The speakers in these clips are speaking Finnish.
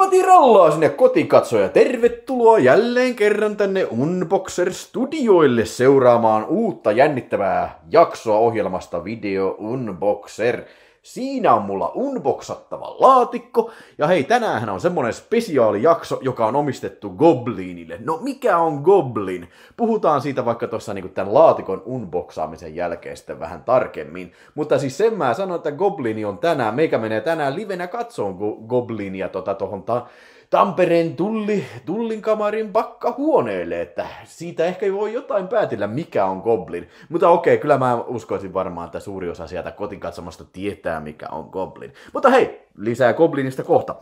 Pati rallaa sinne kotikatsoja. Tervetuloa jälleen kerran tänne Unboxer Studioille seuraamaan uutta jännittävää jaksoa ohjelmasta Video Unboxer. Siinä on mulla unboxattava laatikko, ja hei, tänään on semmonen spesiaalijakso, joka on omistettu Goblinille. No mikä on Goblin? Puhutaan siitä vaikka tuossa niinku tämän laatikon unboxaamisen jälkeen sitten vähän tarkemmin. Mutta siis sen mä sanon, että Goblini on tänään, meikä menee tänään livenä katsoon Goblinia tota tohon ta- Tampereen tulli, tullinkamarin kamarin pakkahuoneelle, että siitä ehkä voi jotain päätellä, mikä on Goblin. Mutta okei, kyllä mä uskoisin varmaan, että suuri osa sieltä kotikatsomasta tietää, mikä on Goblin. Mutta hei, lisää Goblinista kohta.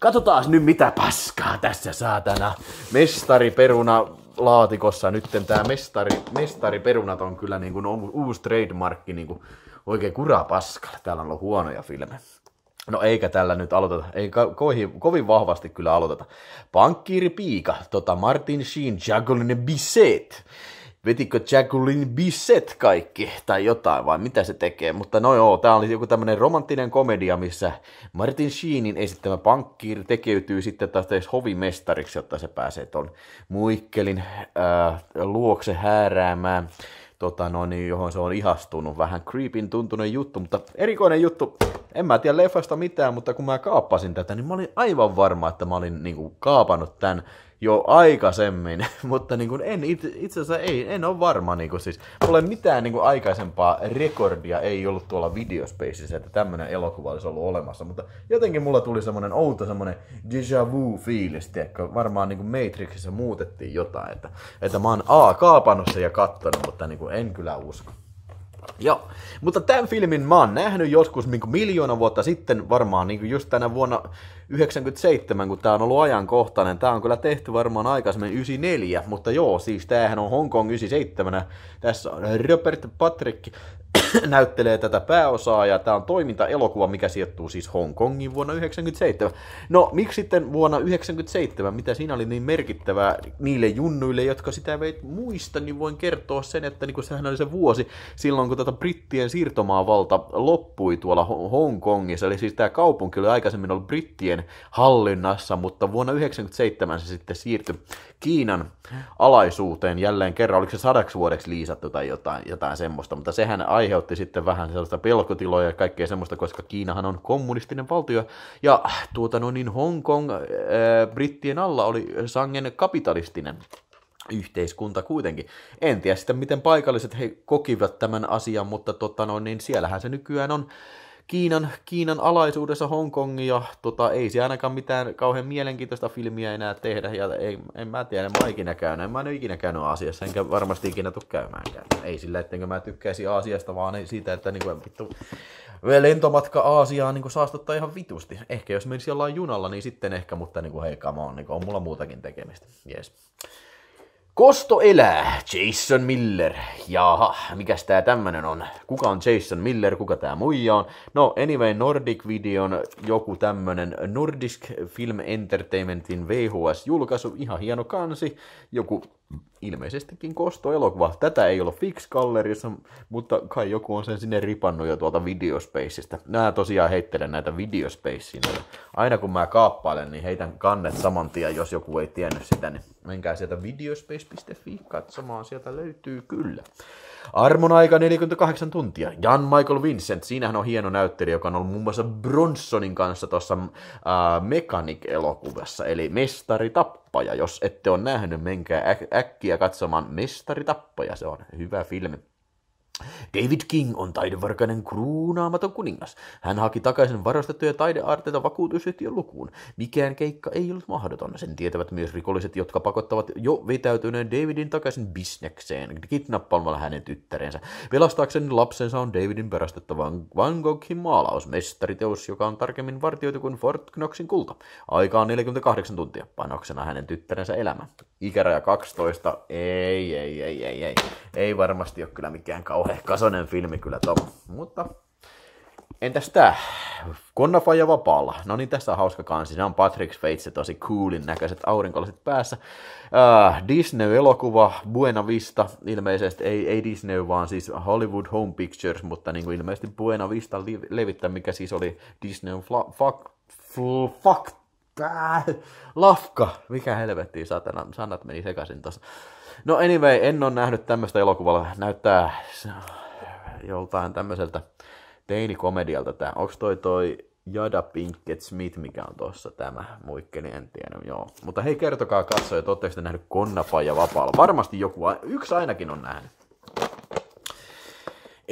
Katsotaan nyt mitä paskaa tässä saatana. peruna laatikossa nyt tämä mestari, perunat on kyllä niin kuin uusi trademarkki niin kuin oikein paskalla. Täällä on ollut huonoja filmejä. No eikä tällä nyt aloiteta, ei kovin, kovin vahvasti kyllä aloiteta. Piika, tota Martin Sheen, Jacqueline Bisset. Vetikö Jacqueline Bisset kaikki tai jotain vai mitä se tekee? Mutta no joo, tää oli joku tämmönen romanttinen komedia, missä Martin Sheenin esittämä pankkiiri tekeytyy sitten taas hovimestariksi, jotta se pääsee ton muikkelin ää, äh, luokse hääräämään tota no, niin, johon se on ihastunut. Vähän creepin tuntunut juttu, mutta erikoinen juttu. En mä tiedä leffasta mitään, mutta kun mä kaappasin tätä, niin mä olin aivan varma, että mä olin niin kuin, kaapannut tämän jo aikaisemmin, mutta niin kuin en itse, asiassa ei, en ole varma. Niin kuin siis, mulla ei mitään niin kuin aikaisempaa rekordia ei ollut tuolla videospacessa, että tämmöinen elokuva olisi ollut olemassa, mutta jotenkin mulla tuli semmoinen outo semmoinen déjà vu fiilis, että varmaan niin kuin Matrixissa muutettiin jotain, että, että mä oon A kaapannut sen ja kattonut, mutta niin kuin en kyllä usko. Joo, mutta tämän filmin mä oon nähnyt joskus niin miljoona vuotta sitten, varmaan niin just tänä vuonna 97, kun tämä on ollut ajankohtainen. Tämä on kyllä tehty varmaan aikaisemmin 94, mutta joo, siis tämähän on Hongkong 97. Tässä on Robert Patrick näyttelee tätä pääosaa ja tämä on elokuva mikä sijoittuu siis Hongkongin vuonna 1997. No miksi sitten vuonna 1997, mitä siinä oli niin merkittävää niille junnuille, jotka sitä ei muista, niin voin kertoa sen, että niin sehän oli se vuosi silloin, kun tätä brittien siirtomaavalta loppui tuolla Hongkongissa, eli siis tämä kaupunki oli aikaisemmin ollut brittien hallinnassa, mutta vuonna 1997 se sitten siirtyi Kiinan alaisuuteen jälleen kerran, oliko se sadaksi vuodeksi liisattu tai jotain, jotain semmoista, mutta sehän aiheutti sitten vähän sellaista pelkotiloja ja kaikkea semmoista, koska Kiinahan on kommunistinen valtio. Ja tuota no niin Hong Kong äh, brittien alla oli sangen kapitalistinen yhteiskunta kuitenkin. En tiedä sitten, miten paikalliset he kokivat tämän asian, mutta tota no, niin siellähän se nykyään on Kiinan, Kiinan alaisuudessa Hongkongi ja tota, ei se ainakaan mitään kauhean mielenkiintoista filmiä enää tehdä. Ja ei, en mä tiedä, en mä ikinä käynyt, en mä en ole ikinä käynyt Aasiassa, enkä varmasti ikinä tule käymäänkään. Ei sillä, ettenkö mä tykkäisi Aasiasta, vaan siitä, että niin kuin, vittu, lentomatka Aasiaan niin kuin saastuttaa ihan vitusti. Ehkä jos menisi jollain junalla, niin sitten ehkä, mutta niin kuin, hei, come on, niin kuin, on mulla muutakin tekemistä. Yes. Kosto elää, Jason Miller. Jaha, mikäs tää tämmönen on? Kuka on Jason Miller, kuka tää muija on? No, anyway, Nordic Videon joku tämmönen Nordisk Film Entertainmentin VHS-julkaisu, ihan hieno kansi, joku ilmeisestikin kostoelokuva. Tätä ei ole Fix Gallerissa, mutta kai joku on sen sinne ripannut jo tuolta Videospacesta. Nää tosiaan heittelen näitä Videospaceina. Aina kun mä kaappailen, niin heitän kannet saman tien, jos joku ei tiennyt sitä, niin menkää sieltä videospace.fi katsomaan, sieltä löytyy kyllä. Armon aika 48 tuntia. Jan Michael Vincent, siinähän on hieno näyttelijä, joka on ollut muun muassa Bronsonin kanssa tuossa äh, Mechanic-elokuvassa, eli Mestari Tappaja. Jos ette ole nähnyt, menkää äk- äkkiä katsomaan Mestari Tappaja, se on hyvä filmi. David King on taidevarkainen kruunaamaton kuningas. Hän haki takaisin varastettuja taidearteita vakuutusyhtiön lukuun. Mikään keikka ei ollut mahdoton. Sen tietävät myös rikolliset, jotka pakottavat jo vetäytyneen Davidin takaisin bisnekseen kidnappalmalla hänen tyttärensä. Pelastaakseen lapsensa on Davidin perastettava Van Goghin maalaus, mestariteos, joka on tarkemmin vartioitu kuin Fort Knoxin kulta. Aika on 48 tuntia. Panoksena hänen tyttärensä elämä. Ikäraja 12. Ei, ei, ei, ei, ei. Ei varmasti ole kyllä mikään kauan kauheakasonen filmi kyllä tämä. Mutta entäs tää? Konnafaja vapaalla. No niin, tässä on hauska kansi. Nämä on Patrick Fates tosi coolin näköiset aurinkolasit päässä. Uh, Disney-elokuva, Buena Vista, ilmeisesti, ei, ei Disney, vaan siis Hollywood Home Pictures, mutta niin kuin ilmeisesti Buena Vista levittää, mikä siis oli Disney fuck, fuck, äh, lafka. Mikä helvettiä, satana, sanat meni sekaisin tuossa. No anyway, en ole nähnyt tämmöistä elokuvaa. Näyttää joltain tämmöiseltä teinikomedialta tämä. Onko toi toi Jada Pinkett Smith, mikä on tuossa tämä muikkeli, en tiedä, joo. Mutta hei, kertokaa katsoja, että ootteko te nähnyt Konnapaja vapaalla? Varmasti joku, yksi ainakin on nähnyt.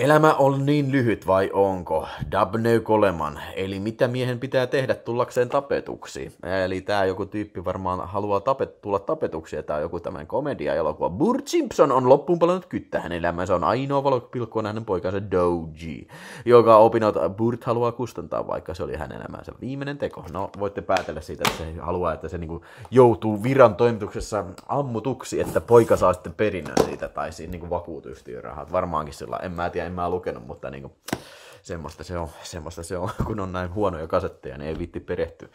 Elämä on niin lyhyt vai onko? Dabneu Koleman. Eli mitä miehen pitää tehdä tullakseen tapetuksi? Eli tämä joku tyyppi varmaan haluaa tapet, tulla tapetuksi, ja tämä on joku tämän komedia-elokuva. Burt Simpson on loppuun palannut hänen elämänsä on ainoa valopilkku on hänen poikansa Doji, joka opinnot Burt haluaa kustantaa, vaikka se oli hänen elämänsä viimeinen teko. No, voitte päätellä siitä, että se haluaa, että se niinku joutuu viran toimituksessa ammutuksi, että poika saa sitten perinnön siitä, tai siinä niinku rahat. Varmaankin sillä, en mä tiedä, en mä lukenut, mutta niin kuin, semmoista, se on, semmoista se on, kun on näin huonoja kasetteja, niin ei vitti perehtyä.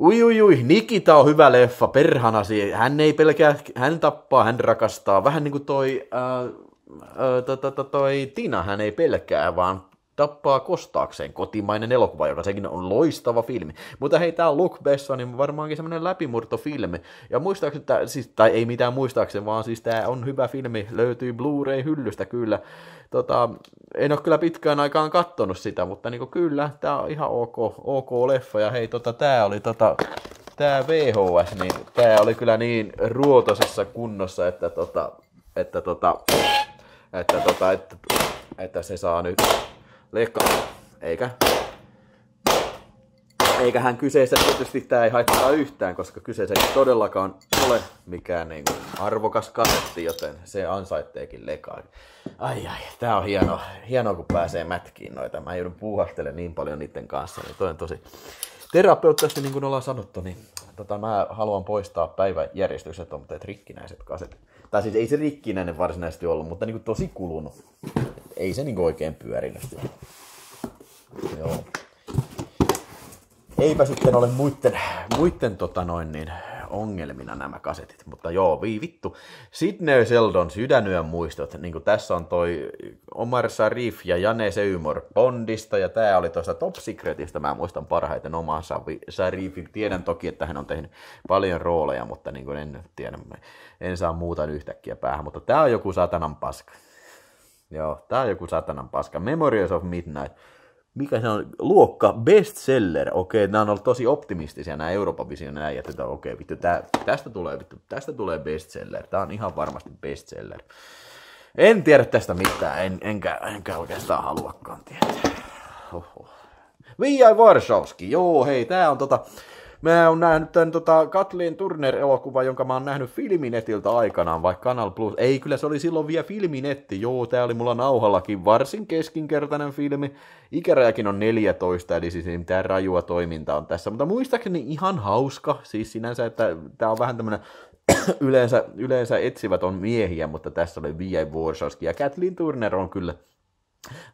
Ui, ui, ui, Nikita on hyvä leffa, perhanasi. Hän ei pelkää, hän tappaa, hän rakastaa. Vähän niin kuin toi, ää, äh, ää, äh, to, tota, to, tota, to, toi Tina, hän ei pelkää, vaan tappaa kostaakseen kotimainen elokuva, joka sekin on loistava filmi. Mutta hei, tämä Luke Besson on niin varmaankin semmoinen läpimurtofilmi. Ja muistaakseni, tää, siis, tai ei mitään muistaakseni, vaan siis tämä on hyvä filmi, löytyy Blu-ray-hyllystä kyllä. Tota, en ole kyllä pitkään aikaan kattonut sitä, mutta niin kyllä, tämä on ihan ok, ok leffa. Ja hei, tota, tämä oli tota, tämä VHS, niin tämä oli kyllä niin ruotosessa kunnossa, että tota, että tota, että tota, että, että se saa nyt leikkaa, eikä eiköhän kyseessä tietysti tämä ei haittaa yhtään, koska kyseessä ei todellakaan ole mikään niin kuin arvokas kasetti, joten se ansaitteekin lekaan. Ai ai, tää on hienoa, hieno, kun pääsee mätkiin noita. Mä joudun puuhastelemaan niin paljon niiden kanssa, niin toi on tosi terapeuttisesti, niin kuin ollaan sanottu, niin tota, mä haluan poistaa päiväjärjestykset on rikkinäiset kasetit. Tai siis ei se rikkinäinen varsinaisesti ollut, mutta niin kuin tosi kulunut ei se niin oikein pyörinyt. Joo. Eipä sitten ole muiden, muiden tota noin niin, ongelmina nämä kasetit, mutta joo, vii vittu. Sidney Seldon sydänyön muistot, niin kuin tässä on toi Omar Sharif ja Jane Seymour Bondista, ja tämä oli tuosta Top Secretista, mä muistan parhaiten Omar Sharifin. Tiedän toki, että hän on tehnyt paljon rooleja, mutta niin kuin en tiedä, en saa muuta yhtäkkiä päähän, mutta tämä on joku satanan paska. Joo, tää on joku satanan paska. Memories of Midnight. Mikä se on? Luokka bestseller. Okei, nämä on ollut tosi optimistisia nämä Euroopan vision nämä Että Okei, vittu, tää, tästä tulee, vittu, tästä tulee bestseller. Tää on ihan varmasti bestseller. En tiedä tästä mitään, en, enkä, enkä oikeastaan haluakaan tietää. Oho. V.I. Warshawski, joo hei, tää on tota, Mä oon nähnyt tämän tota, Kathleen Turner-elokuva, jonka mä oon nähnyt Filminetiltä aikanaan, vaikka Canal Plus. Ei, kyllä se oli silloin vielä Filminetti. Joo, tää oli mulla nauhallakin varsin keskinkertainen filmi. Ikärajakin on 14, eli siis niin tää rajua toiminta on tässä. Mutta muistaakseni ihan hauska, siis sinänsä, että tää on vähän tämmönen yleensä, yleensä etsivät on miehiä, mutta tässä oli V.A. Warsowski. Ja Kathleen Turner on kyllä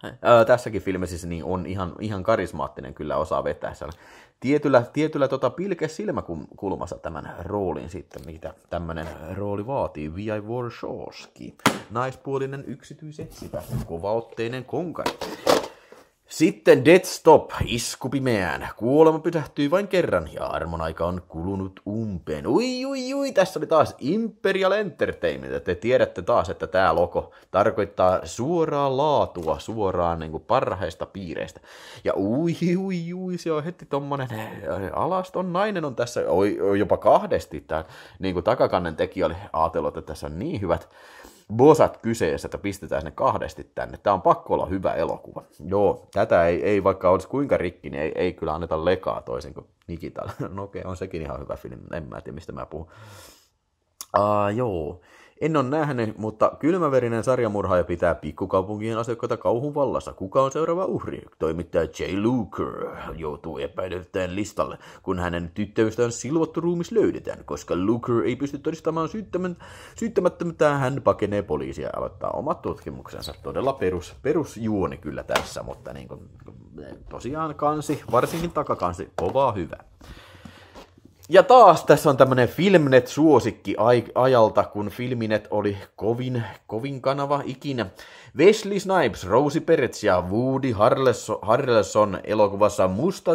Ää, äh, tässäkin filmissä niin on ihan, ihan karismaattinen kyllä osaa vetää. Siellä tietyllä, tietyllä tota pilkesilmäkulmassa tämän roolin sitten, mitä tämmöinen rooli vaatii. V.I. Warshawski, naispuolinen yksityisetsivä, kovaotteinen konkari. Sitten dead Stop, isku pimeään. Kuolema pysähtyy vain kerran ja armon aika on kulunut umpeen. Ui, ui, ui, tässä oli taas Imperial Entertainment. Te tiedätte taas, että tämä loko tarkoittaa suoraa laatua, suoraan niin kuin parhaista piireistä. Ja ui, ui, ui, se on heti tommonen alaston nainen on tässä, oi, jopa kahdesti tämä niin takakannen tekijä oli ajatellut, että tässä on niin hyvät bosat kyseessä, että pistetään ne kahdesti tänne. Tämä on pakko olla hyvä elokuva. Joo, tätä ei, ei vaikka olisi kuinka rikki, niin ei, ei kyllä anneta lekaa toisin kuin Nikita. No okei, okay, on sekin ihan hyvä filmi. En mä tiedä, mistä mä puhun. Uh, joo. En ole nähnyt, mutta kylmäverinen sarjamurhaaja pitää pikkukaupunkien asiakkaita kauhun vallassa. Kuka on seuraava uhri? Toimittaja J. Luker joutuu epäilyttäen listalle, kun hänen tyttöystävän silvottu ruumis löydetään. Koska Luker ei pysty todistamaan syyttämättömyyttä, hän pakenee poliisia ja aloittaa omat tutkimuksensa. Todella perus, perusjuoni kyllä tässä, mutta niin kuin, tosiaan kansi, varsinkin takakansi, kovaa hyvä. Ja taas tässä on tämmönen Filmnet-suosikki ajalta, kun Filminet oli kovin, kovin kanava ikinä. Wesley Snipes, Rosie Perez ja Woody Harrelson elokuvassa Musta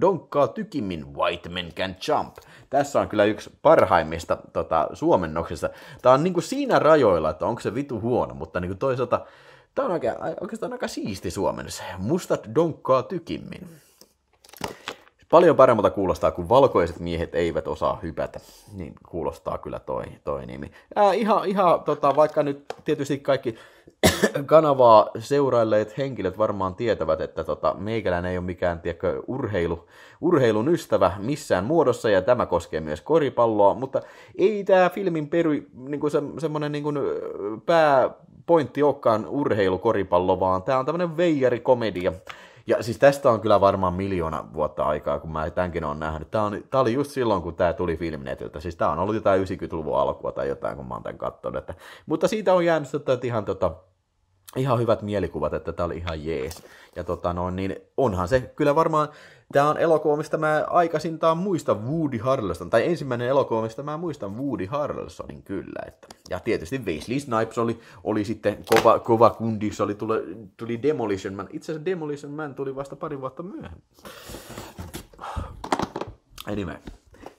donkkaa tykimmin. White Men Can Jump. Tässä on kyllä yksi parhaimmista tota, suomennoksista. Tää on niinku siinä rajoilla, että onko se vitu huono, mutta niinku toisaalta tämä on oikeastaan aika siisti suomennos. Mustat donkkaa tykimmin. Paljon paremmalta kuulostaa, kun valkoiset miehet eivät osaa hypätä. Niin kuulostaa kyllä toi, toi nimi. Ää, ihan, ihan tota, vaikka nyt tietysti kaikki kanavaa seurailleet henkilöt varmaan tietävät, että tota, meikäläinen ei ole mikään tiedätkö, urheilu, urheilun ystävä missään muodossa, ja tämä koskee myös koripalloa, mutta ei tämä filmin peri, niinku se, semmoinen niinku, pääpointti olekaan urheilu, koripallo, vaan tämä on tämmöinen veijarikomedia, ja siis tästä on kyllä varmaan miljoona vuotta aikaa, kun mä tämänkin on nähnyt. Tämä, on, tämä oli just silloin, kun tämä tuli Filmnetiltä. Siis tämä on ollut jotain 90-luvun alkua tai jotain, kun mä oon tämän katsonut. Että, mutta siitä on jäänyt että ihan, tota, ihan hyvät mielikuvat, että tämä oli ihan jees. Ja tota, noin, niin onhan se kyllä varmaan Tämä on elokuva, mistä mä aikaisintaan muistan Woody Harrelson, tai ensimmäinen elokuva, mistä mä muistan Woody Harrelsonin kyllä. Että. Ja tietysti Wesley Snipes oli, oli sitten kova, kova kundi, se oli, tuli, tuli Demolition Man. Itse asiassa Demolition Man tuli vasta pari vuotta myöhemmin. Anyway.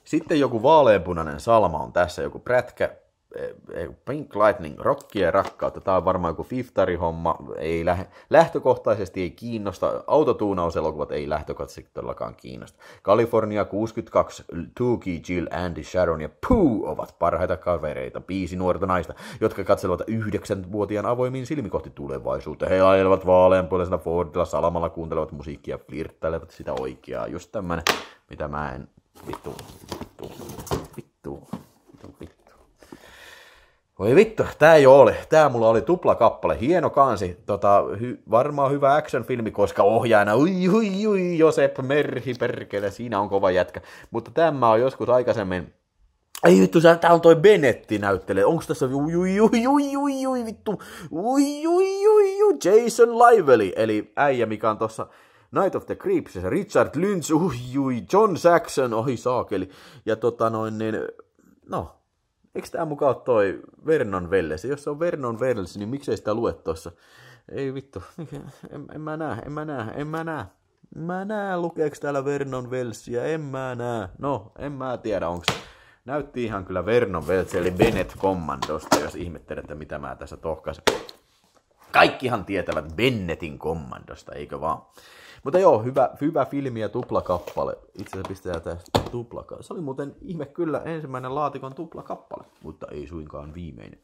Sitten joku vaaleanpunainen salma on tässä, joku prätkä, Eh, eh, Pink Lightning, rockia ja rakkautta. Tämä on varmaan joku fiftarihomma. Ei lä- lähtökohtaisesti ei kiinnosta. Autotuunauselokuvat ei lähtökohtaisesti todellakaan kiinnosta. California 62, Tuki, Jill, Andy, Sharon ja Poo ovat parhaita kavereita. Biisi nuorta naista, jotka katselevat yhdeksänvuotiaan avoimiin silmikohti tulevaisuutta. He ajelevat vaaleanpuoleisena Fordilla, salamalla kuuntelevat musiikkia, flirttailevat sitä oikeaa. Just tämmönen, mitä mä en vittu Voi vittu, tää jo ole. Tää mulla oli tupla kappale. Hieno kansi. Tota, hy, varmaan hyvä action-filmi, koska ohjaajana, ui, ui, ui, Josep Merhi, perkele, siinä on kova jätkä. Mutta tämä on joskus aikaisemmin ei vittu, tää on toi Benetti näyttelee. Onko tässä ui, ui, ui, ui, ui, vittu. Ui ui, ui, ui, Jason Lively. Eli äijä, mikä on tossa Night of the Creeps, Richard Lynch, ui jui, John Saxon, ohi saakeli. Ja tota noin niin, no, Eikö tämä mukaan ole toi Vernon Velles? Jos se on Vernon Velles, niin miksei sitä lue tuossa? Ei vittu, en, en mä näe, en mä näe, en mä näe. Mä näe, lukeeko täällä Vernon Velsiä, en mä näe. No, en mä tiedä, onko se. Näytti ihan kyllä Vernon Velsi, eli Bennett Commandosta, jos että mitä mä tässä tohkaisin. Kaikkihan tietävät Bennetin kommandosta, eikö vaan? Mutta joo, hyvä, hyvä filmi ja tuplakappale. Itse asiassa pistää tästä tuplakappale. Se oli muuten ihme kyllä ensimmäinen laatikon tuplakappale, mutta ei suinkaan viimeinen.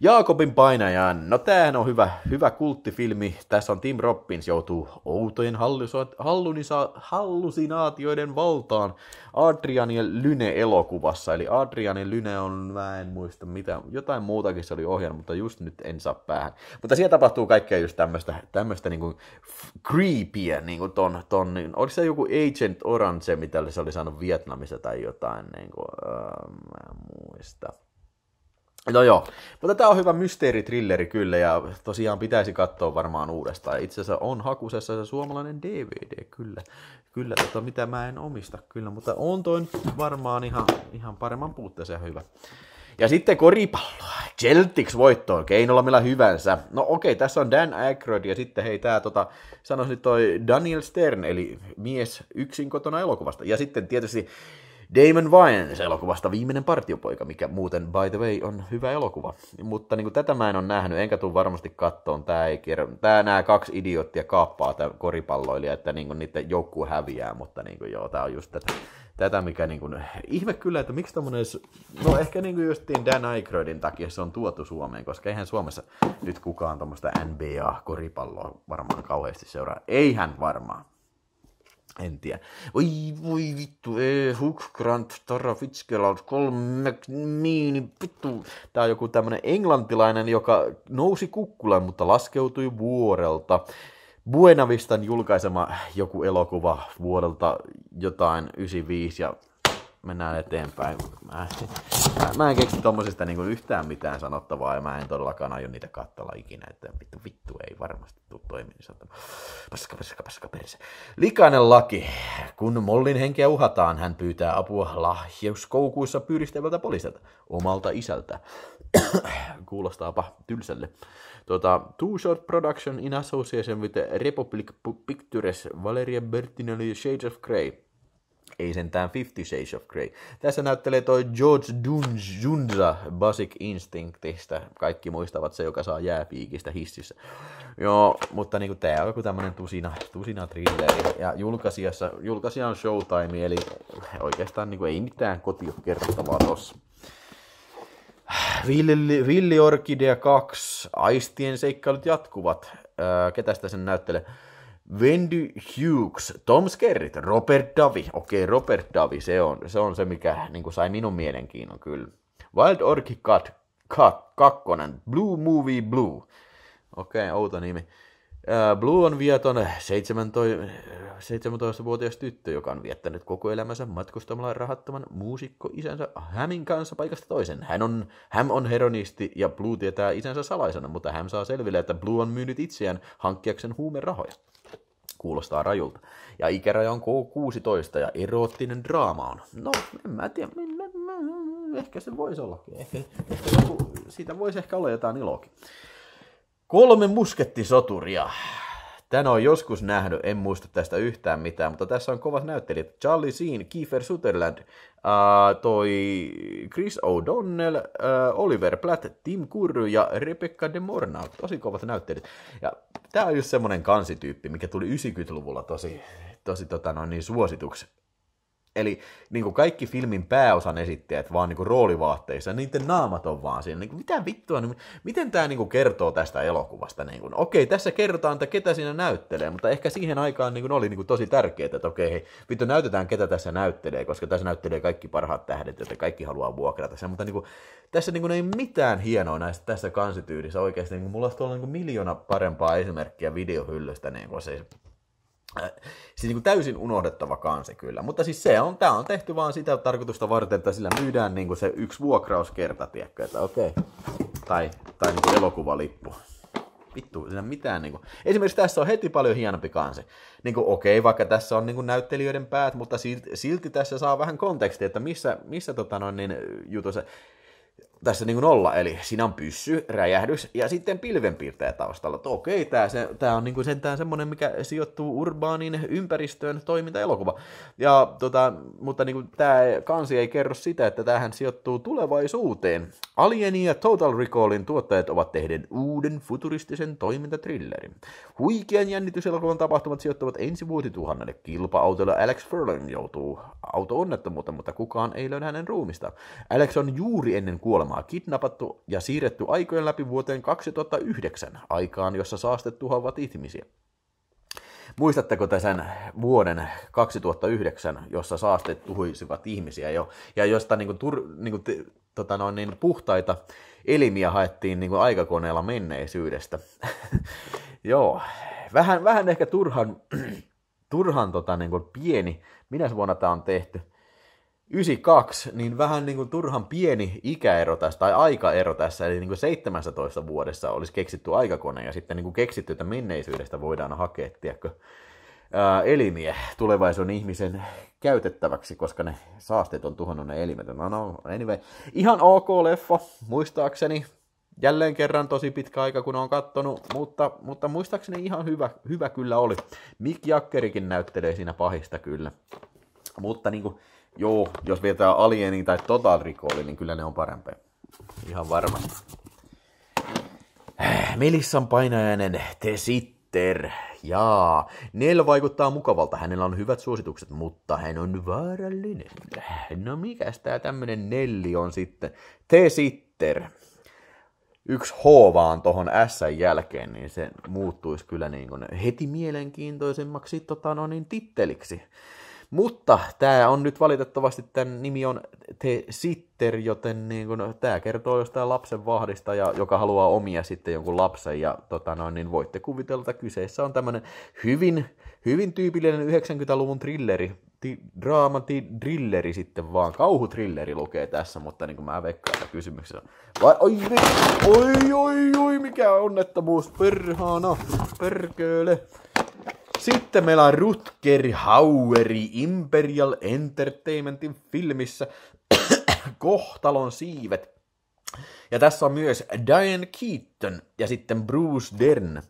Jaakobin painajan. No tämähän on hyvä, hyvä kulttifilmi. Tässä on Tim Robbins joutuu outojen hallusinaatioiden hallusinaatioiden valtaan Adrian Lyne-elokuvassa. Eli Adrian Lyne on, mä en muista mitä, jotain muutakin se oli ohjannut, mutta just nyt en saa päähän. Mutta siellä tapahtuu kaikkea just tämmöistä, tämmöistä niinku creepyä, niinku ton, ton, niin, oliko se joku Agent Orange, mitä se oli saanut Vietnamissa tai jotain, niinku, äh, mä en muista. No joo, mutta tämä on hyvä mysteeritrilleri kyllä ja tosiaan pitäisi katsoa varmaan uudestaan. Itse asiassa on hakusessa se suomalainen DVD kyllä, kyllä tota, mitä mä en omista kyllä, mutta on toin varmaan ihan, ihan paremman puutteeseen hyvä. Ja sitten koripalloa. Celtics voittoon keinolla millä hyvänsä. No okei, okay, tässä on Dan Aykroyd ja sitten hei tämä tota, sanoisin toi Daniel Stern, eli mies yksin kotona elokuvasta. Ja sitten tietysti Damon Wayans elokuvasta Viimeinen partiopoika, mikä muuten, by the way, on hyvä elokuva. Mutta niin kuin, tätä mä en ole nähnyt, enkä tule varmasti kattoon. tämä ei kerro. Tämä nämä kaksi idioottia kaappaa tämä koripalloilija, että niin kuin, niiden joukkue häviää, mutta niin kuin, joo, tää on just tätä. Tätä, mikä niin kuin, ihme kyllä, että miksi tämmöinen, no ehkä niin kuin justiin Dan Aykroydin takia se on tuotu Suomeen, koska eihän Suomessa nyt kukaan tuommoista NBA-koripalloa varmaan kauheasti seuraa. Eihän varmaan. En tiedä. Voi, voi vittu, ee, Hook Grant, Tara Fitzgerald, kolme, niin, vittu. Tää on joku tämmönen englantilainen, joka nousi kukkulan, mutta laskeutui vuorelta. Buenavistan julkaisema joku elokuva vuodelta jotain 95 ja mennään eteenpäin. Mä, mä, mä en keksi tommosista niinku yhtään mitään sanottavaa ja mä en todellakaan aio niitä kattella ikinä. Että vittu, vittu ei varmasti tuu toimiin. Niin paska, paska, paska, perse. Likainen laki. Kun Mollin henkeä uhataan, hän pyytää apua lahjeuskoukuissa pyristävältä poliisilta omalta isältä. Kuulostaapa tylsälle. tuota Two Short Production in Association with Republic Pictures, Valeria Bertinelli, Shades of Grey ei sentään Fifty Shades of Grey. Tässä näyttelee toi George Dunza Basic Instinctista. Kaikki muistavat se, joka saa jääpiikistä hississä. Joo, mutta niinku tää on joku tämmönen tusina, tusina thrilleri. Ja julkaisijassa, julkaisija on Showtime, eli oikeastaan niinku ei mitään kotia kerrottavaa tossa. Villi, Villi Orkidea 2, aistien seikkailut jatkuvat. Öö, ketä sitä sen näyttelee? Wendy Hughes, Tom Skerrit, Robert Davi. Okei, Robert Davi, se on se, on se mikä niin sai minun mielenkiinnon kyllä. Wild Orchid cut Cut, kakkonen, Blue Movie Blue. Okei, outo nimi. Äh, Blue on vieton 17, vuotias tyttö, joka on viettänyt koko elämänsä matkustamalla rahattoman muusikko isänsä Hämin kanssa paikasta toisen. Hän on, Häm on heronisti ja Blue tietää isänsä salaisena, mutta Häm saa selville, että Blue on myynyt itseään hankkiakseen huumerahoja. Kuulostaa rajulta. Ja ikäraja on K16 ja eroottinen draama on. No, en mä tiedä. ehkä se voisi olla. Ehkä, ehkä siitä voisi ehkä olla jotain iloakin. Kolme muskettisoturia. Tän on joskus nähnyt, en muista tästä yhtään mitään, mutta tässä on kovat näyttelijät. Charlie Sheen, Kiefer Sutherland, uh, toi Chris O'Donnell, uh, Oliver Platt, Tim Curry ja Rebecca de Morna. Tosi kovat näyttelijät. Ja tää on just semmonen kansityyppi, mikä tuli 90-luvulla tosi, tosi tota no, niin suosituksi Eli niin kuin kaikki filmin pääosan esittäjät vaan niin kuin roolivaatteissa, niiden naamat on vaan siinä. Niin kuin, mitä vittua, niin, miten tämä niin kuin kertoo tästä elokuvasta? Niin kuin, okei, tässä kerrotaan, että ketä siinä näyttelee, mutta ehkä siihen aikaan niin kuin oli niin kuin tosi tärkeää, että okei, hei, vittu näytetään, ketä tässä näyttelee, koska tässä näyttelee kaikki parhaat tähdet, joita kaikki haluaa vuokrata sen. Mutta niin kuin, tässä niin kuin ei mitään hienoa näistä tässä kansityydissä oikeasti. Niin kuin, mulla olisi tuolla niin kuin miljoona parempaa esimerkkiä videohyllystä, niin kuin, se siis niin kuin täysin unohdettava kansi kyllä. Mutta siis se on, tämä on tehty vaan sitä tarkoitusta varten, että sillä myydään niin kuin se yksi vuokrauskerta, tiedätkö, että okei. Okay. Tai, tai niin kuin elokuvalippu. Vittu, siinä mitään niin kuin. Esimerkiksi tässä on heti paljon hienompi kansi. Niin kuin, okei, okay, vaikka tässä on niin kuin näyttelijöiden päät, mutta silti, silti, tässä saa vähän kontekstia, että missä, missä tota noin, niin, jutussa tässä niin kuin olla, eli siinä on pyssy, räjähdys ja sitten pilvenpiirtäjä taustalla. Että okei, tämä, se, tämä on niin kuin sentään semmoinen, mikä sijoittuu urbaanin ympäristöön toimintaelokuva. Ja, tota, mutta niin kuin, tämä kansi ei kerro sitä, että tähän sijoittuu tulevaisuuteen. Alieni ja Total Recallin tuottajat ovat tehneet uuden futuristisen toimintatrillerin. Huikean jännityselokuvan tapahtumat sijoittuvat ensi vuosituhannelle. Kilpa-autolla Alex Furlan joutuu auto-onnettomuuteen, mutta kukaan ei löydä hänen ruumista. Alex on juuri ennen kuolemaa kidnappattu ja siirretty aikojen läpi vuoteen 2009 aikaan, jossa saastet tuhoavat ihmisiä. Muistatteko te sen vuoden 2009, jossa saasteet tuhoisivat ihmisiä jo, ja josta niin kuin, tur, niin kuin, tota noin, niin puhtaita elimiä haettiin niin kuin aikakoneella menneisyydestä? Joo, vähän, vähän ehkä turhan, turhan tota, niin kuin pieni, minä vuonna tämä on tehty – 92, niin vähän niin kuin turhan pieni ikäero tässä, tai aikaero tässä, eli niin kuin 17 vuodessa olisi keksitty aikakone, ja sitten niin kuin keksitty, että menneisyydestä voidaan hakea, tiedätkö, elimiä tulevaisuuden ihmisen käytettäväksi, koska ne saasteet on tuhannut ne elimet. No, no anyway, ihan ok leffa, muistaakseni. Jälleen kerran tosi pitkä aika, kun on kattonut, mutta, mutta muistaakseni ihan hyvä, hyvä kyllä oli. Mick Jackerikin näyttelee siinä pahista kyllä. Mutta niin kuin, Joo, jos vietää Alieni tai Total Recalli, niin kyllä ne on parempia. Ihan varmasti. Äh, Melissan painajainen, te sitter. Jaa, Neil vaikuttaa mukavalta, hänellä on hyvät suositukset, mutta hän on vaarallinen. No mikäs tää tämmönen Nelli on sitten? Te sitter. Yksi H vaan tohon S jälkeen, niin se muuttuisi kyllä niin kuin heti mielenkiintoisemmaksi tota no niin, titteliksi. Mutta tämä on nyt valitettavasti, tämän nimi on The Sitter, joten niin kun, tämä kertoo jostain lapsen vahdista, ja, joka haluaa omia sitten jonkun lapsen. Ja tota noin, niin voitte kuvitella, että kyseessä on tämmöinen hyvin, hyvin tyypillinen 90-luvun trilleri, ti, draama, ti, drilleri sitten vaan. Kauhutrilleri lukee tässä, mutta niin kuin mä veikkaan, että kysymyksessä Vai, oi, oi, oi, oi, mikä onnettomuus, perhana, perkele. Sitten meillä on Rutger Haueri Imperial Entertainmentin filmissä Kohtalon siivet. Ja tässä on myös Diane Keaton ja sitten Bruce Dern.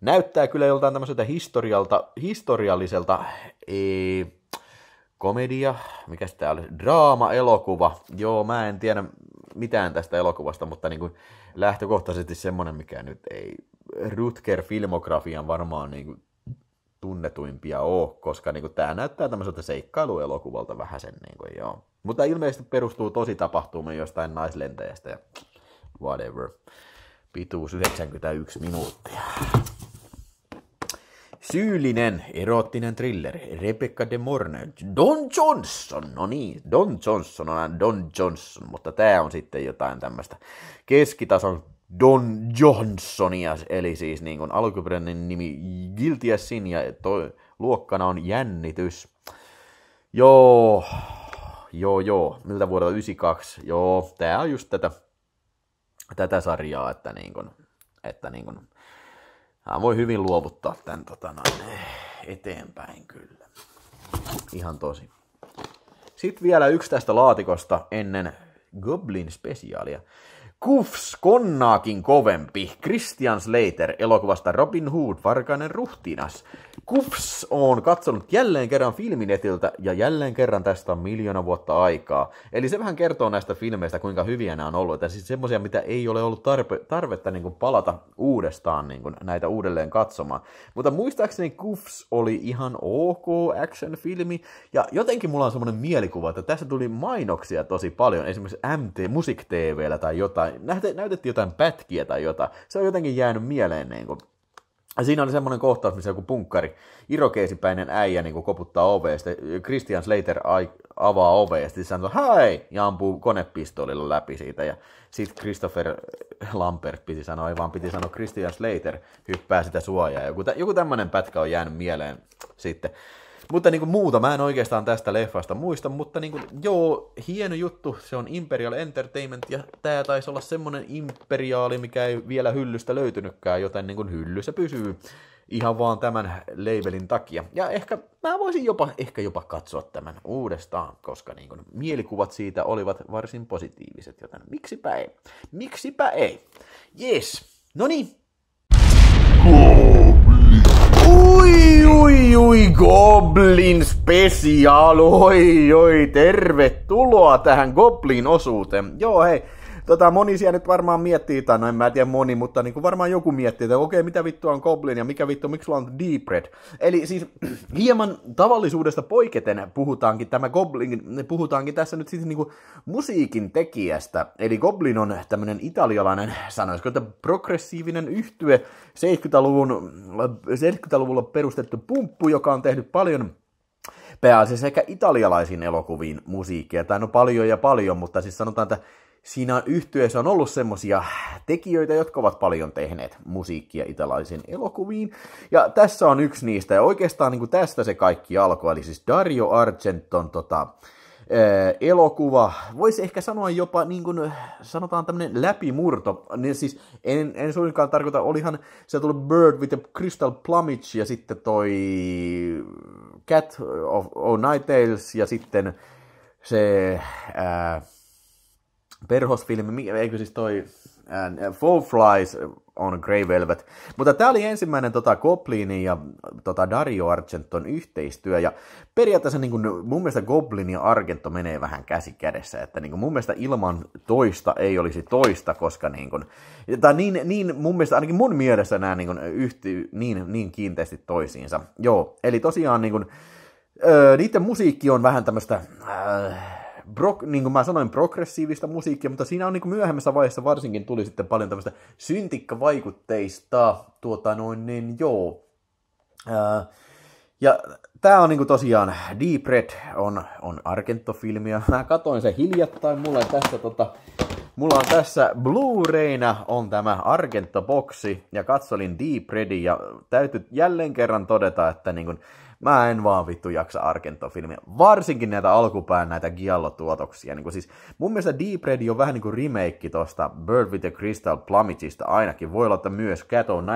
Näyttää kyllä joltain tämmöiseltä historialta, historialliselta ee, komedia, mikä sitä oli, draama-elokuva. Joo, mä en tiedä mitään tästä elokuvasta, mutta niin kuin lähtökohtaisesti semmonen, mikä nyt ei Rutger-filmografian varmaan niin kuin tunnetuimpia ole, koska niin kuin, tämä näyttää tämmöiseltä seikkailuelokuvalta vähän sen, niin kuin, joo. Mutta ilmeisesti perustuu tosi tapahtumiin jostain naislentäjästä ja whatever. Pituus 91 minuuttia. Syyllinen, erottinen thriller, Rebecca de Morne. Don Johnson, no niin, Don Johnson on Don Johnson, mutta tämä on sitten jotain tämmöistä keskitason Don Johnsonia, eli siis niin kuin alkuperäinen nimi Guilty ja toi, luokkana on jännitys. Joo, joo, joo, miltä vuodelta 92, joo, tää on just tätä, tätä sarjaa, että niin kuin, että niin kuin, hän voi hyvin luovuttaa tämän tota, eteenpäin kyllä. Ihan tosi. Sitten vielä yksi tästä laatikosta ennen Goblin spesiaalia. Kufs konnaakin kovempi. Christian Slater elokuvasta Robin Hood, Varkainen ruhtinas. Kufs on katsonut jälleen kerran filminetiltä ja jälleen kerran tästä on miljoona vuotta aikaa. Eli se vähän kertoo näistä filmeistä, kuinka hyviä nämä on ollut. Että siis semmoisia, mitä ei ole ollut tarpe- tarvetta niin kuin palata uudestaan niin kuin näitä uudelleen katsomaan. Mutta muistaakseni Kufs oli ihan ok action-filmi. Ja jotenkin mulla on semmoinen mielikuva, että tässä tuli mainoksia tosi paljon. Esimerkiksi MT Music TVllä tai jotain nähti, näytettiin jotain pätkiä tai jotain. Se on jotenkin jäänyt mieleen niin kuin, ja siinä oli semmoinen kohtaus, missä joku punkkari, irokeesipäinen äijä niin kuin koputtaa ovesta. Christian Slater ai, avaa ovea ja sitten sanoo, hei, ja ampuu konepistoolilla läpi siitä. Ja sitten Christopher Lambert piti sanoa, ei vaan piti sanoa Christian Slater hyppää sitä suojaa. Joku, joku tämmöinen pätkä on jäänyt mieleen sitten. Mutta niin kuin muuta mä en oikeastaan tästä leffasta muista, mutta niin kuin, joo, hieno juttu, se on Imperial Entertainment, ja tämä taisi olla semmonen imperiaali, mikä ei vielä hyllystä löytynytkään, joten niin kuin hylly se pysyy ihan vaan tämän labelin takia. Ja ehkä mä voisin jopa, ehkä jopa katsoa tämän uudestaan, koska niin kuin mielikuvat siitä olivat varsin positiiviset, joten miksipä ei. Miksipä ei. Yes. No niin. Cool. Ui, ui, ui, Goblin Special, oi, oi, tervetuloa tähän Goblin-osuuteen. Joo, hei, tota, moni siellä nyt varmaan miettii, tai no en mä tiedä moni, mutta niin kuin varmaan joku miettii, että okei, okay, mitä vittua on Goblin ja mikä vittu, miksi sulla on Deep Red. Eli siis hieman tavallisuudesta poiketen puhutaankin tämä Goblin, puhutaankin tässä nyt sitten siis niin kuin musiikin tekijästä. Eli Goblin on tämmöinen italialainen, sanoisiko, että progressiivinen yhtye, 70-luvun, 70-luvulla perustettu pumppu, joka on tehnyt paljon pääasiassa sekä italialaisiin elokuviin musiikkia, tai no paljon ja paljon, mutta siis sanotaan, että siinä yhtyeessä on ollut semmosia tekijöitä, jotka ovat paljon tehneet musiikkia italaisiin elokuviin. Ja tässä on yksi niistä, ja oikeastaan niin kuin tästä se kaikki alkoi, eli siis Dario Argenton tota, eh, elokuva, voisi ehkä sanoa jopa niin kuin, sanotaan tämmöinen läpimurto, niin siis en, en suinkaan tarkoita, olihan se tullut Bird with the Crystal Plumage ja sitten toi Cat of, of Night Tales ja sitten se ää, eh, perhosfilmi, eikö siis toi uh, Four Flies on Grey Velvet. Mutta tämä oli ensimmäinen tota, Goblinin ja tota, Dario Argenton yhteistyö, ja periaatteessa niin kun, mun mielestä Goblin ja Argento menee vähän käsi kädessä, että niin kun, mun mielestä ilman toista ei olisi toista, koska niin kun, tai niin, niin mun mielestä, ainakin mun mielestä nämä niin kun, yhti niin, niin kiinteästi toisiinsa. Joo, eli tosiaan niin kun, öö, niiden musiikki on vähän tämmöistä... Öö, äh, pro, niin kuin mä sanoin, progressiivista musiikkia, mutta siinä on niin kuin myöhemmässä vaiheessa varsinkin tuli sitten paljon tämmöistä syntikkavaikutteista, tuota noin, niin joo. Ää, ja tää on niinku tosiaan, Deep Red on, on Argento-filmiä. Mä katoin sen hiljattain, mulla on tässä tota, Mulla on tässä Blu-rayna on tämä Argento-boksi ja katsolin Deep Redin, ja täytyy jälleen kerran todeta, että niin kun, Mä en vaan vittu jaksa Argento-filmiä. Varsinkin näitä alkupään näitä giallo-tuotoksia. Niin siis, mun mielestä Deep Red on vähän niin kuin remake tosta Bird with the Crystal Plummetista ainakin. Voi olla, että myös Cat on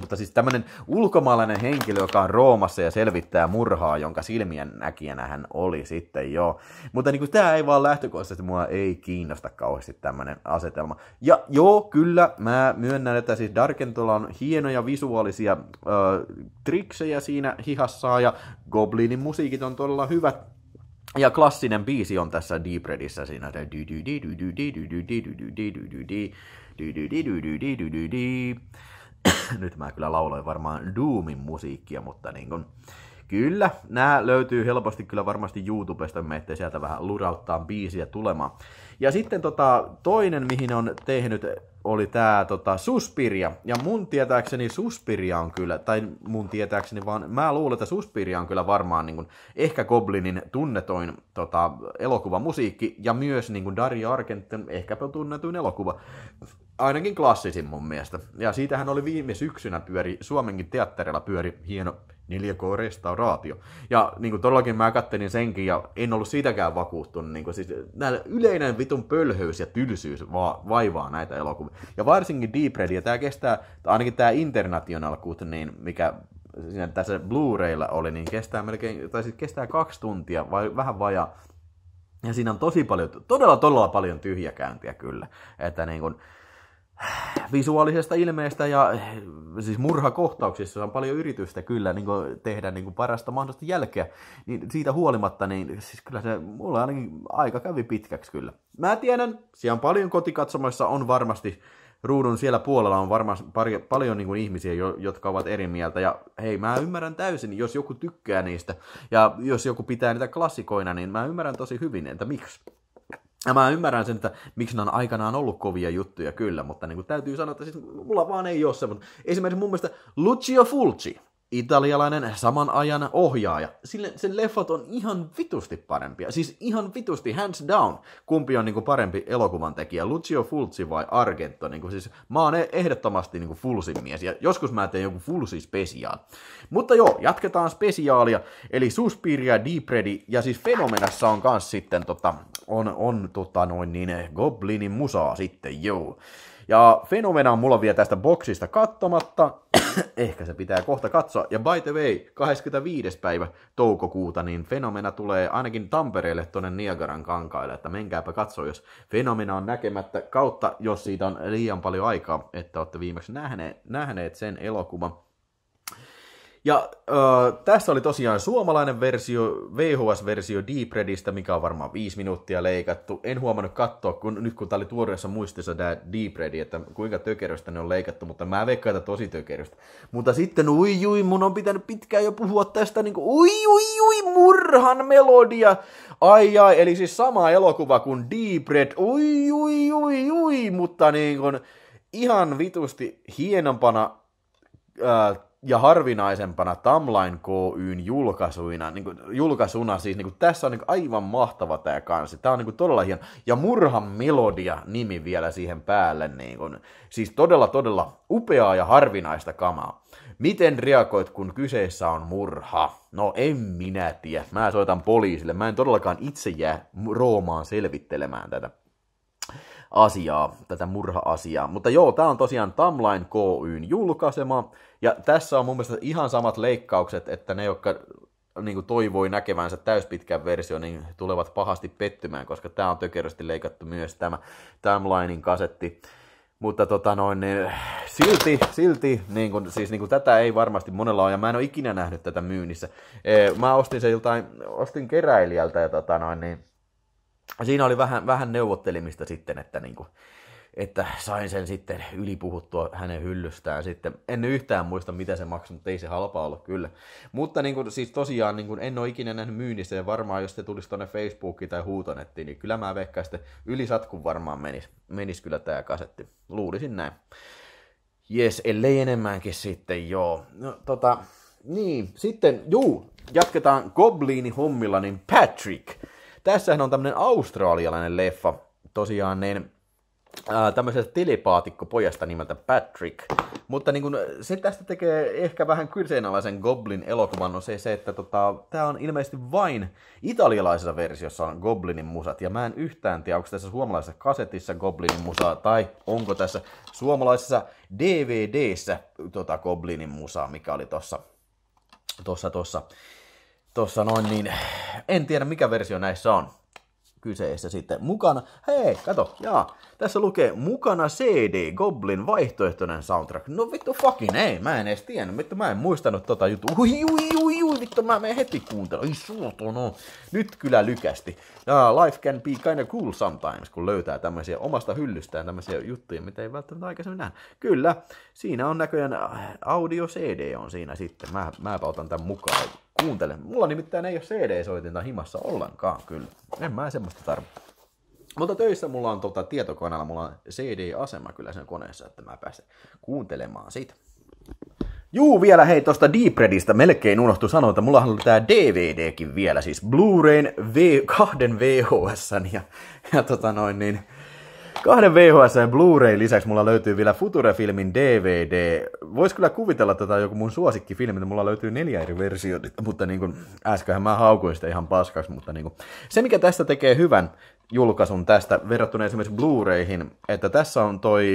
mutta siis tämmönen ulkomaalainen henkilö, joka on Roomassa ja selvittää murhaa, jonka silmien näkijänä hän oli sitten jo, Mutta niin tämä ei vaan lähtökohtaisesti mua ei kiinnosta kauheasti tämmönen asetelma. Ja joo, kyllä, mä myönnän, että siis Darkentola on hienoja visuaalisia ö, triksejä siinä hihassaan ja Goblinin musiikit on todella hyvät. Ja klassinen biisi on tässä Deep Redissä siinä. Nyt mä kyllä lauloin varmaan Doomin musiikkia, mutta niin kun, kyllä, nämä löytyy helposti kyllä varmasti YouTubesta, me ettei sieltä vähän lurauttaa biisiä tulemaan. Ja sitten tota, toinen, mihin on tehnyt oli tää tota, Suspiria. Ja mun tietääkseni Suspiria on kyllä, tai mun tietääkseni vaan, mä luulen, että Suspiria on kyllä varmaan niin kuin, ehkä Goblinin tunnetoin tota, elokuvamusiikki, ja myös niin kuin Dario Argentin ehkäpä tunnetuin elokuva. Ainakin klassisin mun mielestä. Ja siitähän oli viime syksynä pyöri, Suomenkin teatterilla pyöri hieno 4K-restauraatio. Ja niin kuin todellakin mä kattelin senkin ja en ollut siitäkään vakuuttunut. Niin kuin, siis, nää yleinen vitun pölhöys ja tylsyys va- vaivaa näitä elokuvia. Ja varsinkin Deep Red, ja tämä kestää, ainakin tämä International Cut, niin mikä siinä tässä Blu-raylla oli, niin kestää melkein, tai siis kestää kaksi tuntia, vai vähän vajaa. Ja siinä on tosi paljon, todella todella paljon tyhjäkäyntiä kyllä. Että niin kuin, visuaalisesta ilmeestä ja eh, siis murhakohtauksissa on paljon yritystä kyllä niin kuin tehdä niin kuin parasta mahdollista jälkeä. Niin siitä huolimatta, niin siis kyllä se mulla ainakin aika kävi pitkäksi kyllä. Mä tiedän, siellä on paljon kotikatsomoissa on varmasti ruudun siellä puolella on varmaan pari, paljon niin kuin ihmisiä, jo, jotka ovat eri mieltä. Ja hei, mä ymmärrän täysin, niin jos joku tykkää niistä ja jos joku pitää niitä klassikoina, niin mä ymmärrän tosi hyvin, että miksi. Ja mä ymmärrän sen, että miksi nämä on aikanaan ollut kovia juttuja, kyllä, mutta niin kuin täytyy sanoa, että siis mulla vaan ei ole semmoinen. Esimerkiksi mun mielestä Lucio Fulci, italialainen saman ajan ohjaaja. Sille, sen leffat on ihan vitusti parempia. Siis ihan vitusti, hands down, kumpi on niinku parempi elokuvan tekijä, Lucio Fulci vai Argento. Niinku siis, mä oon e- ehdottomasti niinku Fulsin mies ja joskus mä teen joku Fulsi spesiaal. Mutta joo, jatketaan spesiaalia. Eli Suspiria, Deep Ready ja siis Fenomenassa on kans sitten tota, on, on tota noin niin eh, Goblinin musaa sitten, joo. Ja Fenomena on mulla vielä tästä boksista katsomatta. Ehkä se pitää kohta katsoa. Ja by the way, 25. päivä toukokuuta, niin Fenomena tulee ainakin Tampereelle tuonne Niagaran kankaille, että menkääpä katsoa, jos Fenomena on näkemättä kautta, jos siitä on liian paljon aikaa, että olette viimeksi nähneet, nähneet sen elokuvan. Ja äh, tässä oli tosiaan suomalainen versio, VHS-versio Deep Redistä, mikä on varmaan viisi minuuttia leikattu. En huomannut katsoa, kun, nyt kun tämä oli tuoreessa muistissa tämä Deep Redi, että kuinka tökeröstä ne on leikattu, mutta mä veikkaan, että tosi tökeröstä. Mutta sitten ui ui, mun on pitänyt pitkään jo puhua tästä niin kuin, ui ui ui, murhan melodia. Ai ai, eli siis sama elokuva kuin Deep Red, ui ui ui ui, mutta niin kuin, ihan vitusti hienompana ja harvinaisempana Tamline Kyn julkaisuina, niin kuin, julkaisuna siis, niin kuin, tässä on niin kuin, aivan mahtava tämä kansi. Tämä on niin kuin, todella hieno. Ja Murhan melodia nimi vielä siihen päälle. Niin kuin, siis todella, todella upeaa ja harvinaista kamaa. Miten reagoit, kun kyseessä on murha? No en minä tiedä. Mä soitan poliisille. Mä en todellakaan itse jää Roomaan selvittelemään tätä asiaa, tätä murha-asiaa. Mutta joo, tämä on tosiaan Tamline KYn julkaisema, ja tässä on mun mielestä ihan samat leikkaukset, että ne, jotka niin kuin toivoi näkevänsä täyspitkän versio, niin tulevat pahasti pettymään, koska tämä on tökerösti leikattu myös tämä Timelinein kasetti. Mutta tota noin, niin silti, silti niin kun, siis niin kun tätä ei varmasti monella ole, ja mä en ole ikinä nähnyt tätä myynnissä. Mä ostin se joltain, ostin keräilijältä, ja tota noin, niin siinä oli vähän, vähän neuvottelimista sitten, että, niin kuin, että sain sen sitten ylipuhuttua hänen hyllystään sitten. En yhtään muista, mitä se maksoi, mutta ei se halpa ollut kyllä. Mutta niin kuin, siis tosiaan niin kuin, en ole ikinä nähnyt myynnissä ja varmaan jos se tulisi tuonne Facebookiin tai huutonettiin, niin kyllä mä veikkaan sitten yli satkun varmaan menisi, menisi kyllä tämä kasetti. Luulisin näin. Jes, ellei enemmänkin sitten, joo. No, tota, niin, sitten, juu, jatketaan Goblini hommilla, niin Patrick – Tässähän on tämmöinen australialainen leffa, tosiaan niin tämmöisestä telepaatikko-pojasta nimeltä Patrick. Mutta niin kun, se tästä tekee ehkä vähän kyseenalaisen Goblin elokuvan on no se, se että tota, tämä on ilmeisesti vain italialaisessa versiossa on Goblinin musat. Ja mä en yhtään tiedä, onko tässä suomalaisessa kasetissa Goblinin musaa tai onko tässä suomalaisessa DVDssä tota Goblinin musaa, mikä oli tossa, tossa, tossa tuossa noin, niin en tiedä mikä versio näissä on kyseessä sitten mukana. Hei, kato, jaa, tässä lukee mukana CD, Goblin vaihtoehtoinen soundtrack. No vittu fucking ei, mä en edes tiennyt, vittu mä en muistanut tota juttu. Ui, ui, ui, ui, vittu mä menen heti kuuntelemaan. Ei suoto, no. Nyt kyllä lykästi. Ja life can be kinda cool sometimes, kun löytää tämmöisiä omasta hyllystään tämmöisiä juttuja, mitä ei välttämättä aikaisemmin nähdä. Kyllä, siinä on näköjään äh, audio CD on siinä sitten. Mä, mä otan tämän mukaan kuuntele. Mulla nimittäin ei ole CD-soitinta himassa ollenkaan kyllä. En mä semmoista tarvitse. Mutta töissä mulla on tota, tietokoneella, mulla on CD-asema kyllä sen koneessa, että mä pääsen kuuntelemaan sitä. Juu, vielä hei tuosta Deep Redistä melkein unohtu sanoa, että mullahan oli tää DVDkin vielä, siis Blu-rayn v, kahden VHSn ja, ja tota noin niin, Kahden VHS ja Blu-ray lisäksi mulla löytyy vielä Future-filmin DVD. Vois kyllä kuvitella, että tämä on joku mun suosikkifilmi, että mulla löytyy neljä eri versiota, mutta niin kuin, äskenhän mä haukuin sitä ihan paskaksi, mutta niin kuin, se mikä tästä tekee hyvän, julkaisun tästä verrattuna esimerkiksi Blu-rayhin, että tässä on toi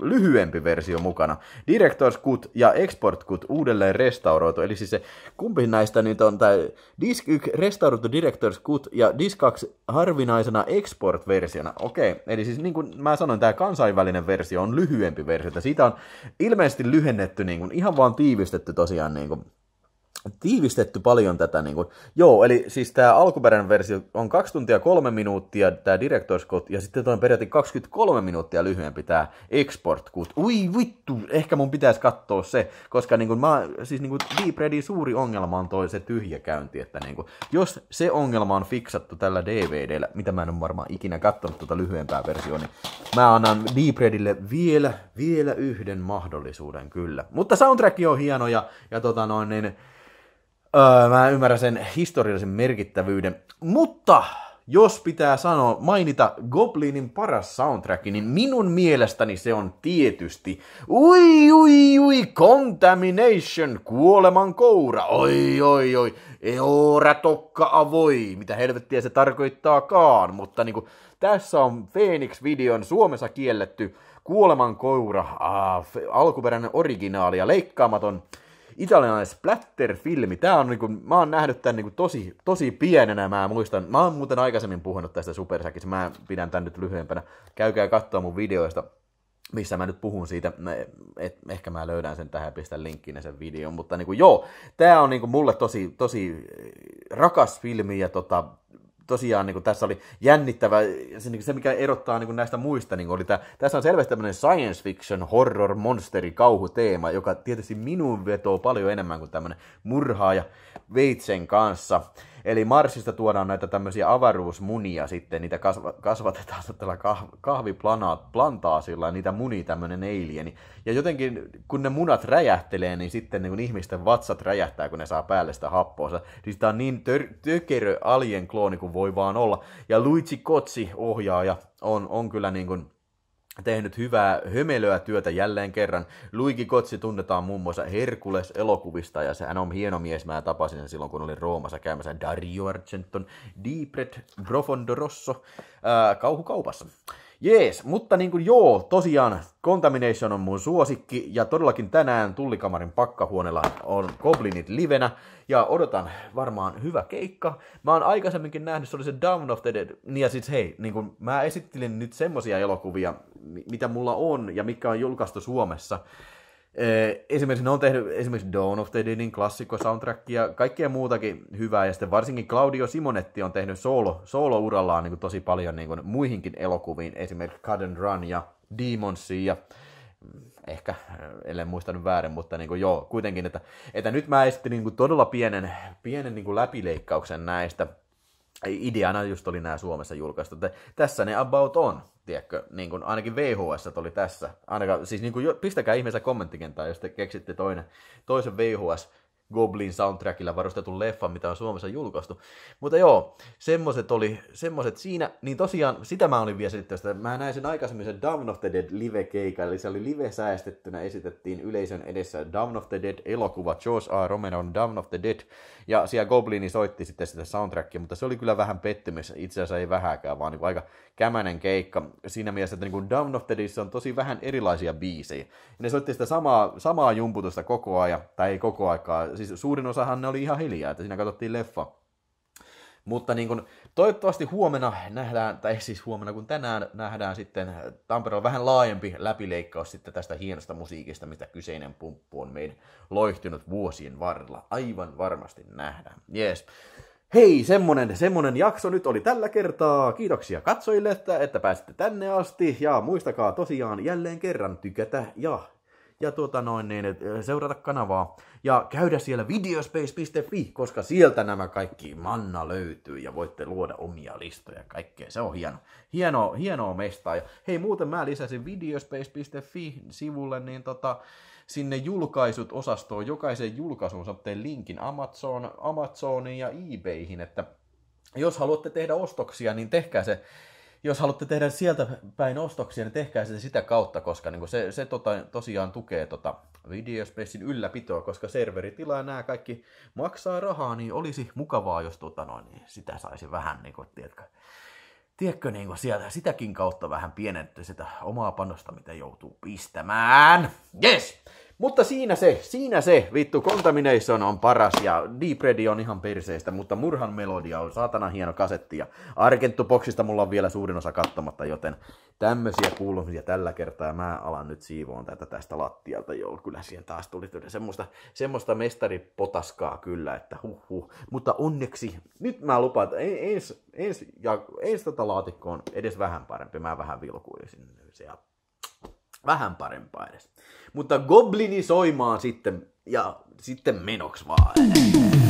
lyhyempi versio mukana. Director's Cut ja Export Cut uudelleen restauroitu, eli siis se kumpi näistä nyt on, tai Disc 1 restauroitu Director's Cut ja Disc 2 harvinaisena Export-versiona. Okei, eli siis niin kuin mä sanoin, tämä kansainvälinen versio on lyhyempi versio, että siitä on ilmeisesti lyhennetty niin kuin, ihan vaan tiivistetty tosiaan niin kuin, tiivistetty paljon tätä. Niin kuin. Joo, eli siis tämä alkuperäinen versio on 2 tuntia 3 minuuttia, tämä Director's Cut, ja sitten tuo peräti 23 minuuttia lyhyempi tämä Export Cut. Ui vittu, ehkä mun pitäisi katsoa se, koska niin kuin mä, siis niin kuin Deep Redin suuri ongelma on toi se tyhjäkäynti, että niin kuin, jos se ongelma on fiksattu tällä DVDllä, mitä mä en ole varmaan ikinä katsonut tuota lyhyempää versiota, niin mä annan Deep Redille vielä, vielä yhden mahdollisuuden kyllä. Mutta soundtrack on hieno ja, ja tota noin, niin, Öö, mä ymmärrän sen historiallisen merkittävyyden. Mutta jos pitää sanoa, mainita Goblinin paras soundtrack, niin minun mielestäni se on tietysti ui ui ui Contamination, kuoleman koura, oi oi oi, eora tokka avoi, mitä helvettiä se tarkoittaakaan, mutta niinku, tässä on Phoenix-videon Suomessa kielletty kuoleman koura, äh, alkuperäinen originaali ja leikkaamaton italialainen splatter-filmi. Tää on niinku, mä oon nähnyt tän niinku tosi, tosi pienenä, mä muistan. Mä oon muuten aikaisemmin puhunut tästä Supersäkissä, mä pidän tän nyt lyhyempänä. Käykää katsoa mun videoista, missä mä nyt puhun siitä, et, ehkä mä löydän sen tähän ja pistän linkkinä sen videon, mutta niinku, joo, tää on niinku mulle tosi, tosi äh, rakas filmi ja tota, tosiaan niin kuin tässä oli jännittävä, se, niin kuin se mikä erottaa niin kuin näistä muista, niin kuin oli tämä, tässä on selvästi tämmöinen science fiction, horror, monsteri, kauhu teema, joka tietysti minun vetoo paljon enemmän kuin tämmöinen murhaaja veitsen kanssa. Eli Marsista tuodaan näitä tämmöisiä avaruusmunia sitten, niitä kasva- kasvatetaan tällä kah- kahviplantaasilla, niitä muni tämmöinen alieni Ja jotenkin, kun ne munat räjähtelee, niin sitten niin kun ihmisten vatsat räjähtää, kun ne saa päälle sitä happoa. Siis tää on niin tör- tökerö alien klooni kuin voi vaan olla. Ja Luigi Kotsi, ohjaaja, on, on kyllä niin kuin tehnyt hyvää hömelöä työtä jälleen kerran. Luigi Kotsi tunnetaan muun muassa Herkules-elokuvista, ja sehän on hieno mies. Mä tapasin sen silloin, kun olin Roomassa käymässä Dario Argenton, Deepred, Profondo Rosso äh, kauhukaupassa. Jees, mutta niin kuin joo, tosiaan Contamination on mun suosikki ja todellakin tänään Tullikamarin pakkahuoneella on Goblinit livenä ja odotan varmaan hyvä keikka. Mä oon aikaisemminkin nähnyt, se oli se Down of the Dead, niin ja siis hei, niin kuin mä esittelin nyt semmosia elokuvia, mitä mulla on ja mikä on julkaistu Suomessa, Äh, esimerkiksi ne on tehnyt esimerkiksi Dawn of the Deadin klassikko soundtrackia, kaikkea muutakin hyvää, ja sitten varsinkin Claudio Simonetti on tehnyt solo, solo-urallaan niin kuin tosi paljon niin muihinkin elokuviin, esimerkiksi Cut and Run ja Demons ja mm, ehkä, äh, ellei muistanut väärin, mutta niin kuin joo, kuitenkin, että, että nyt mä esitin niin kuin todella pienen, pienen niin kuin läpileikkauksen näistä ideana just oli nämä Suomessa julkaistu. Että tässä ne about on, tiedätkö? Niin kuin ainakin VHS oli tässä. Ainakaan, siis niin kuin, pistäkää ihmeessä kommenttikenttään, jos te keksitte toinen, toisen VHS Goblin soundtrackilla varustetun leffa, mitä on Suomessa julkaistu. Mutta joo, semmoset oli, semmoset siinä, niin tosiaan sitä mä olin vielä selittämässä, mä näin sen aikaisemmin sen Dawn of the Dead live-keikka, eli se oli live-säästettynä, esitettiin yleisön edessä Dawn of the Dead elokuva, George A. Romeron Dawn of the Dead, ja siellä Goblini soitti sitten sitä soundtrackia, mutta se oli kyllä vähän pettymys, itse asiassa ei vähäkään, vaan niin aika kämänen keikka siinä mielessä, että niin kuin Down of the Dead on tosi vähän erilaisia biisejä. Ja ne soitti sitä samaa, samaa jumputusta koko ajan, tai ei koko aikaa, siis suurin osahan ne oli ihan hiljaa, että siinä katsottiin leffa. Mutta niin kun, toivottavasti huomenna nähdään, tai siis huomenna kun tänään nähdään sitten Tampereella vähän laajempi läpileikkaus sitten tästä hienosta musiikista, mitä kyseinen pumppu on meidän loihtunut vuosien varrella. Aivan varmasti nähdään. Jees. Hei, semmonen, semmonen jakso nyt oli tällä kertaa. Kiitoksia katsojille, että, että pääsitte tänne asti. Ja muistakaa tosiaan jälleen kerran tykätä ja, ja tuota noin, niin, seurata kanavaa. Ja käydä siellä videospace.fi, koska sieltä nämä kaikki manna löytyy ja voitte luoda omia listoja kaikkeen. kaikkea. Se on hieno, hieno, hienoa mestaa. Ja hei, muuten mä lisäsin videospace.fi sivulle, niin tota, sinne julkaisut osastoon jokaisen julkaisuun saatte linkin Amazon, Amazoniin ja eBayhin, että jos haluatte tehdä ostoksia, niin tehkää se jos haluatte tehdä sieltä päin ostoksia, niin tehkää se sitä kautta, koska niin se, se tota, tosiaan tukee tota Videospacein ylläpitoa, koska serveritila ja nämä kaikki maksaa rahaa, niin olisi mukavaa, jos tota, noin, niin sitä saisi vähän, niin kuin, tiedätkö, tiedätkö, niin kuin sieltä sitäkin kautta vähän pienentyy sitä omaa panosta, mitä joutuu pistämään. Yes! Mutta siinä se, siinä se, vittu, Contamination on paras ja Deep Red on ihan perseestä, mutta Murhan melodia on saatana hieno kasetti ja Boxista mulla on vielä suurin osa kattomatta, joten tämmösiä kuulumisia tällä kertaa mä alan nyt siivoon tätä tästä lattialta, joo, kyllä siihen taas tuli tyyden semmoista, semmoista mestaripotaskaa kyllä, että huh huh, mutta onneksi, nyt mä lupaan, että ens, ens, ja, ens tota laatikko on edes vähän parempi, mä vähän vilkuisin se Vähän parempaa edes. Mutta soimaan sitten ja sitten menoks vaan.